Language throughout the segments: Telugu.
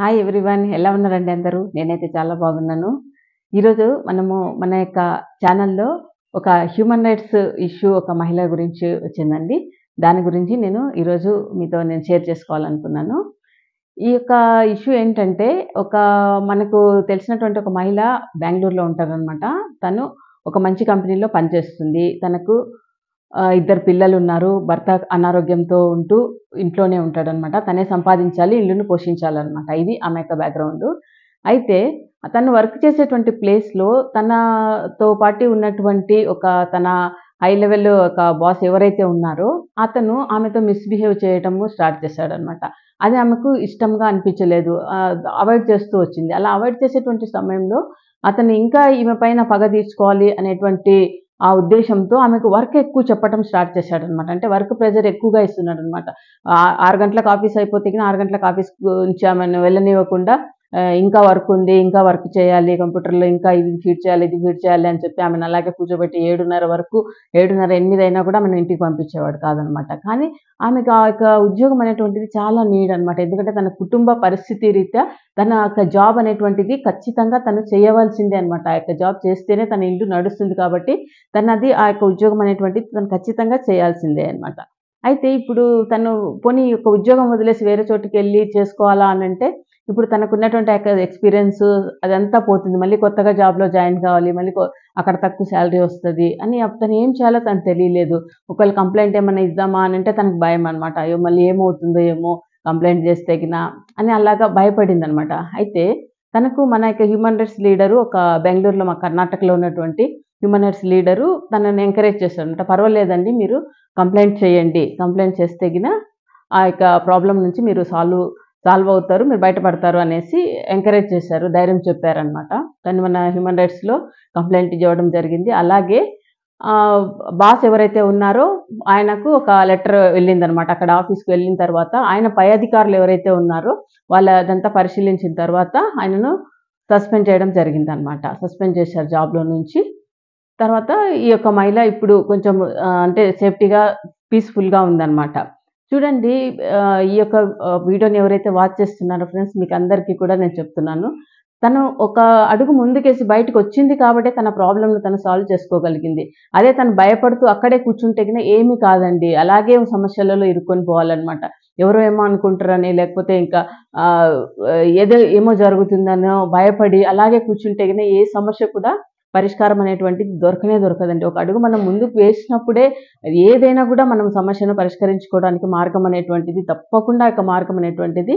హాయ్ ఎవ్రీవన్ ఎలా ఉన్నారండి అందరూ నేనైతే చాలా బాగున్నాను ఈరోజు మనము మన యొక్క ఛానల్లో ఒక హ్యూమన్ రైట్స్ ఇష్యూ ఒక మహిళ గురించి వచ్చిందండి దాని గురించి నేను ఈరోజు మీతో నేను షేర్ చేసుకోవాలనుకున్నాను ఈ యొక్క ఇష్యూ ఏంటంటే ఒక మనకు తెలిసినటువంటి ఒక మహిళ బెంగళూరులో ఉంటారనమాట తను ఒక మంచి కంపెనీలో పనిచేస్తుంది తనకు ఇద్దరు పిల్లలు ఉన్నారు భర్త అనారోగ్యంతో ఉంటూ ఇంట్లోనే ఉంటాడనమాట తనే సంపాదించాలి ఇల్లును పోషించాలన్నమాట ఇది ఆమె యొక్క బ్యాక్గ్రౌండ్ అయితే తను వర్క్ చేసేటువంటి ప్లేస్లో తనతో పాటు ఉన్నటువంటి ఒక తన హై లెవెల్ ఒక బాస్ ఎవరైతే ఉన్నారో అతను ఆమెతో మిస్బిహేవ్ చేయడము స్టార్ట్ చేశాడనమాట అది ఆమెకు ఇష్టంగా అనిపించలేదు అవాయిడ్ చేస్తూ వచ్చింది అలా అవాయిడ్ చేసేటువంటి సమయంలో అతను ఇంకా ఈమె పైన పగ తీర్చుకోవాలి అనేటువంటి ఆ ఉద్దేశంతో ఆమెకు వర్క్ ఎక్కువ చెప్పడం స్టార్ట్ చేశాడనమాట అంటే వర్క్ ప్రెజర్ ఎక్కువగా ఇస్తున్నాడు అనమాట ఆరు గంటలకు ఆఫీస్ అయిపోతే ఆరు గంటలకు ఆఫీస్ నుంచి ఆమెను వెళ్ళనివ్వకుండా ఇంకా వర్క్ ఉంది ఇంకా వర్క్ చేయాలి కంప్యూటర్లో ఇంకా ఇది ఫీడ్ చేయాలి ఇది ఫీడ్ చేయాలి అని చెప్పి ఆమెను అలాగే కూర్చోబెట్టి ఏడున్నర వరకు ఏడున్నర ఎనిమిది అయినా కూడా ఆమెను ఇంటికి పంపించేవాడు కాదనమాట కానీ ఆమెకు ఆ యొక్క ఉద్యోగం అనేటువంటిది చాలా నీడ్ అనమాట ఎందుకంటే తన కుటుంబ పరిస్థితి రీత్యా తన యొక్క జాబ్ అనేటువంటిది ఖచ్చితంగా తను చేయవలసిందే అనమాట ఆ యొక్క జాబ్ చేస్తేనే తన ఇల్లు నడుస్తుంది కాబట్టి తనది ఆ యొక్క ఉద్యోగం అనేటువంటిది తను ఖచ్చితంగా చేయాల్సిందే అనమాట అయితే ఇప్పుడు తను పోనీ యొక్క ఉద్యోగం వదిలేసి వేరే చోటుకి వెళ్ళి చేసుకోవాలా అనంటే ఇప్పుడు తనకున్నటువంటి ఎక్స్పీరియన్స్ అదంతా పోతుంది మళ్ళీ కొత్తగా జాబ్లో జాయిన్ కావాలి మళ్ళీ అక్కడ తక్కువ శాలరీ వస్తుంది అని తను ఏం చేయాలో తను తెలియలేదు ఒకవేళ కంప్లైంట్ ఏమైనా ఇద్దామా అని అంటే తనకు భయం అనమాట అయ్యో మళ్ళీ ఏమవుతుందో ఏమో కంప్లైంట్ చేస్తే అని అలాగా భయపడింది అనమాట అయితే తనకు మన యొక్క హ్యూమన్ రైట్స్ లీడరు ఒక బెంగళూరులో మా కర్ణాటకలో ఉన్నటువంటి హ్యూమన్ రైట్స్ లీడరు తనని ఎంకరేజ్ అనమాట పర్వాలేదండి మీరు కంప్లైంట్ చేయండి కంప్లైంట్ చేస్తే ఆ యొక్క ప్రాబ్లం నుంచి మీరు సాల్వ్ సాల్వ్ అవుతారు మీరు బయటపడతారు అనేసి ఎంకరేజ్ చేశారు ధైర్యం చెప్పారనమాట కానీ మన హ్యూమన్ రైట్స్లో కంప్లైంట్ ఇవ్వడం జరిగింది అలాగే బాస్ ఎవరైతే ఉన్నారో ఆయనకు ఒక లెటర్ వెళ్ళిందనమాట అక్కడ ఆఫీస్కి వెళ్ళిన తర్వాత ఆయన పై అధికారులు ఎవరైతే ఉన్నారో వాళ్ళదంతా పరిశీలించిన తర్వాత ఆయనను సస్పెండ్ చేయడం జరిగిందనమాట సస్పెండ్ చేశారు జాబ్లో నుంచి తర్వాత ఈ యొక్క మహిళ ఇప్పుడు కొంచెం అంటే సేఫ్టీగా పీస్ఫుల్గా ఉందన్నమాట చూడండి ఈ యొక్క వీడియోని ఎవరైతే వాచ్ చేస్తున్నారో ఫ్రెండ్స్ మీకు అందరికీ కూడా నేను చెప్తున్నాను తను ఒక అడుగు ముందుకేసి బయటకు వచ్చింది కాబట్టి తన ప్రాబ్లంను తను సాల్వ్ చేసుకోగలిగింది అదే తను భయపడుతూ అక్కడే కూర్చుంటే కన్నా ఏమీ కాదండి అలాగే సమస్యలలో ఇరుక్కొని పోవాలన్నమాట ఎవరో ఏమో అనుకుంటారని లేకపోతే ఇంకా ఏదో ఏమో జరుగుతుందనో భయపడి అలాగే కూర్చుంటే కన్నా ఏ సమస్య కూడా పరిష్కారం అనేటువంటిది దొరకనే దొరకదండి ఒక అడుగు మనం ముందుకు వేసినప్పుడే ఏదైనా కూడా మనం సమస్యను పరిష్కరించుకోవడానికి మార్గం అనేటువంటిది తప్పకుండా ఒక మార్గం అనేటువంటిది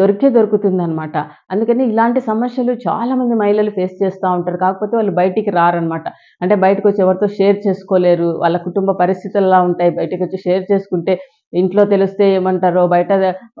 దొరికే దొరుకుతుందనమాట అందుకని ఇలాంటి సమస్యలు చాలామంది మహిళలు ఫేస్ చేస్తూ ఉంటారు కాకపోతే వాళ్ళు బయటికి రారనమాట అంటే బయటకు వచ్చి ఎవరితో షేర్ చేసుకోలేరు వాళ్ళ కుటుంబ పరిస్థితుల్లా ఉంటాయి బయటకు వచ్చి షేర్ చేసుకుంటే ఇంట్లో తెలిస్తే ఏమంటారో బయట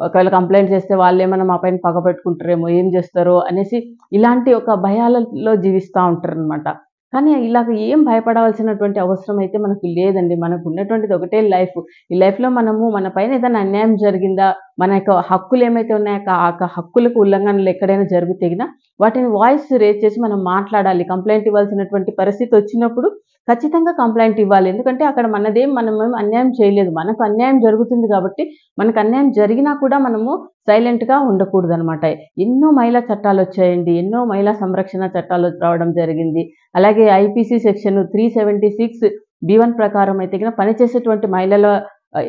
ఒకవేళ కంప్లైంట్ చేస్తే వాళ్ళు ఏమైనా మా పైన పగపెట్టుకుంటారేమో ఏం చేస్తారో అనేసి ఇలాంటి ఒక భయాలలో జీవిస్తూ ఉంటారనమాట కానీ ఇలాగ ఏం భయపడవలసినటువంటి అవసరం అయితే మనకు లేదండి మనకు ఉన్నటువంటిది ఒకటే లైఫ్ ఈ లైఫ్లో మనము మన పైన ఏదైనా అన్యాయం జరిగిందా మన యొక్క హక్కులు ఏమైతే ఉన్నాయో ఆ హక్కులకు ఉల్లంఘనలు ఎక్కడైనా జరుగుతాయినా వాటిని వాయిస్ రేజ్ చేసి మనం మాట్లాడాలి కంప్లైంట్ ఇవ్వాల్సినటువంటి పరిస్థితి వచ్చినప్పుడు ఖచ్చితంగా కంప్లైంట్ ఇవ్వాలి ఎందుకంటే అక్కడ మనదేం మనమేం అన్యాయం చేయలేదు మనకు అన్యాయం జరుగుతుంది కాబట్టి మనకు అన్యాయం జరిగినా కూడా మనము సైలెంట్గా ఉండకూడదు అనమాట ఎన్నో మహిళా చట్టాలు వచ్చాయండి ఎన్నో మహిళా సంరక్షణ చట్టాలు రావడం జరిగింది అలాగే IPC section three seventy six B one ప్రకారం అయితే కనుక పనిచేసేటువంటి మహిళల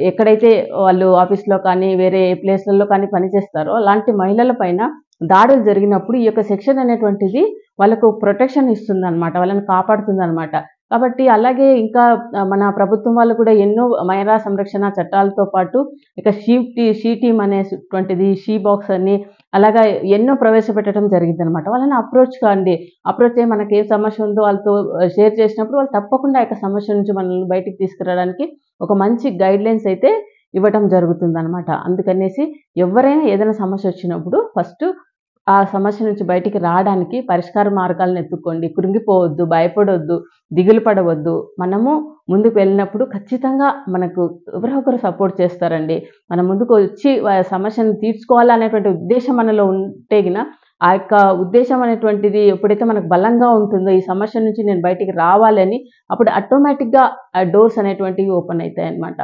ఎక్కడైతే వాళ్ళు ఆఫీస్లో కానీ వేరే ప్లేస్లలో కానీ పనిచేస్తారో అలాంటి మహిళల పైన దాడులు జరిగినప్పుడు ఈ యొక్క సెక్షన్ అనేటువంటిది వాళ్ళకు ప్రొటెక్షన్ ఇస్తుంది అనమాట వాళ్ళని కాపాడుతుంది అనమాట కాబట్టి అలాగే ఇంకా మన ప్రభుత్వం వాళ్ళు కూడా ఎన్నో మహిళా సంరక్షణ చట్టాలతో పాటు ఇక షీప్ టీ షీ టీమ్ అనేటువంటిది షీ బాక్స్ అని అలాగా ఎన్నో ప్రవేశపెట్టడం జరిగింది అనమాట వాళ్ళని అప్రోచ్ కాండి అప్రోచ్ అయ్యి మనకి ఏ సమస్య ఉందో వాళ్ళతో షేర్ చేసినప్పుడు వాళ్ళు తప్పకుండా ఆ సమస్య నుంచి మనల్ని బయటికి తీసుకురావడానికి ఒక మంచి గైడ్లైన్స్ అయితే ఇవ్వటం జరుగుతుంది అనమాట అందుకనేసి ఎవరైనా ఏదైనా సమస్య వచ్చినప్పుడు ఫస్ట్ ఆ సమస్య నుంచి బయటికి రావడానికి పరిష్కార మార్గాలను ఎత్తుక్కోండి కృంగిపోవద్దు భయపడవద్దు దిగులు పడవద్దు మనము ముందుకు వెళ్ళినప్పుడు ఖచ్చితంగా మనకు ఎవరో ఒకరు సపోర్ట్ చేస్తారండి మనం ముందుకు వచ్చి సమస్యను తీర్చుకోవాలనేటువంటి ఉద్దేశం మనలో ఉంటే గిన ఆ యొక్క ఉద్దేశం అనేటువంటిది ఎప్పుడైతే మనకు బలంగా ఉంటుందో ఈ సమస్య నుంచి నేను బయటికి రావాలని అప్పుడు ఆటోమేటిక్గా డోర్స్ అనేటువంటివి ఓపెన్ అవుతాయి అనమాట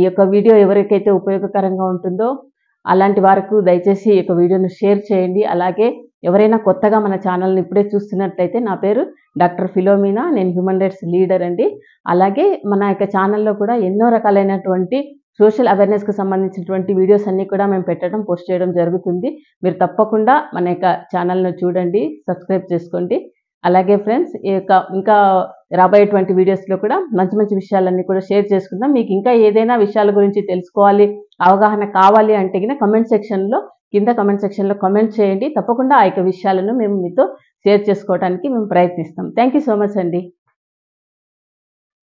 ఈ యొక్క వీడియో ఎవరికైతే ఉపయోగకరంగా ఉంటుందో అలాంటి వారికి దయచేసి ఈ యొక్క వీడియోను షేర్ చేయండి అలాగే ఎవరైనా కొత్తగా మన ఛానల్ని ఇప్పుడే చూస్తున్నట్లయితే నా పేరు డాక్టర్ ఫిలోమినా నేను హ్యూమన్ రైట్స్ లీడర్ అండి అలాగే మన యొక్క ఛానల్లో కూడా ఎన్నో రకాలైనటువంటి సోషల్ అవేర్నెస్కి సంబంధించినటువంటి వీడియోస్ అన్నీ కూడా మేము పెట్టడం పోస్ట్ చేయడం జరుగుతుంది మీరు తప్పకుండా మన యొక్క ఛానల్ను చూడండి సబ్స్క్రైబ్ చేసుకోండి అలాగే ఫ్రెండ్స్ ఈ యొక్క ఇంకా రాబోయేటువంటి వీడియోస్లో కూడా మంచి మంచి విషయాలన్నీ కూడా షేర్ చేసుకుందాం మీకు ఇంకా ఏదైనా విషయాల గురించి తెలుసుకోవాలి అవగాహన కావాలి అంటే కింద కమెంట్ సెక్షన్లో కింద కమెంట్ సెక్షన్లో కమెంట్ చేయండి తప్పకుండా ఆ యొక్క విషయాలను మేము మీతో షేర్ చేసుకోవడానికి మేము ప్రయత్నిస్తాం థ్యాంక్ సో మచ్ అండి